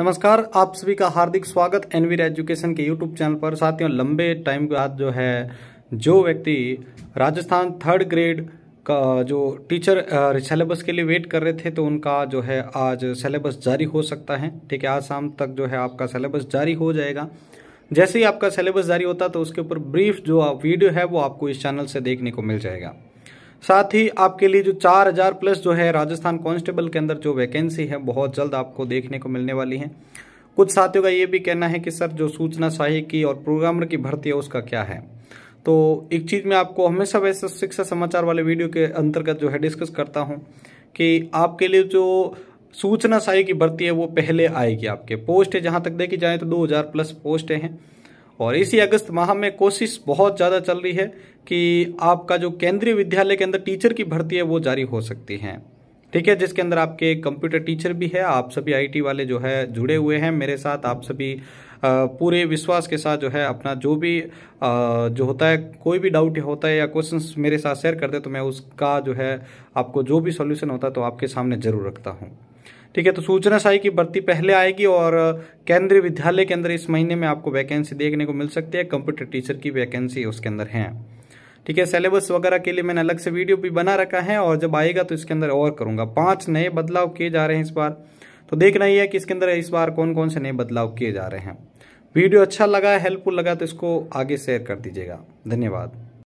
नमस्कार आप सभी का हार्दिक स्वागत एनवीर एजुकेशन के यूट्यूब चैनल पर साथियों लंबे टाइम के बाद जो है जो व्यक्ति राजस्थान थर्ड ग्रेड का जो टीचर सेलेबस के लिए वेट कर रहे थे तो उनका जो है आज सेलेबस जारी हो सकता है ठीक है आज शाम तक जो है आपका सेलेबस जारी हो जाएगा जैसे ही आपका सिलेबस जारी होता तो उसके ऊपर ब्रीफ जो वीडियो है वो आपको इस चैनल से देखने को मिल जाएगा साथ ही आपके लिए जो 4000 प्लस जो है राजस्थान कांस्टेबल के अंदर जो वैकेंसी है बहुत जल्द आपको देखने को मिलने वाली है कुछ साथियों का ये भी कहना है कि सर जो सूचना शाही की और प्रोग्रामर की भर्ती है उसका क्या है तो एक चीज़ मैं आपको हमेशा वैसे शिक्षा समाचार वाले वीडियो के अंतर्गत जो है डिस्कस करता हूँ कि आपके लिए जो सूचना शाही की भर्ती है वो पहले आएगी आपके पोस्ट है जहाँ तक देखी जाए तो दो प्लस पोस्ट हैं और इसी अगस्त माह में कोशिश बहुत ज़्यादा चल रही है कि आपका जो केंद्रीय विद्यालय के अंदर टीचर की भर्ती है वो जारी हो सकती हैं ठीक है जिसके अंदर आपके कंप्यूटर टीचर भी है आप सभी आईटी वाले जो है जुड़े हुए हैं मेरे साथ आप सभी पूरे विश्वास के साथ जो है अपना जो भी जो होता है कोई भी डाउट होता है या क्वेश्चंस मेरे साथ शेयर करते तो मैं उसका जो है आपको जो भी सॉल्यूशन होता है तो आपके सामने ज़रूर रखता हूँ ठीक है तो सूचना शाही की भर्ती पहले आएगी और केंद्रीय विद्यालय के अंदर इस महीने में आपको वैकेंसी देखने को मिल सकती है कंप्यूटर टीचर की वैकेंसी उसके अंदर है ठीक है सिलेबस वगैरह के लिए मैंने अलग से वीडियो भी बना रखा है और जब आएगा तो इसके अंदर और करूंगा पांच नए बदलाव किए जा रहे हैं इस बार तो देखना ही है कि इसके अंदर इस बार कौन कौन से नए बदलाव किए जा रहे हैं वीडियो अच्छा लगा हेल्पफुल लगा तो इसको आगे शेयर कर दीजिएगा धन्यवाद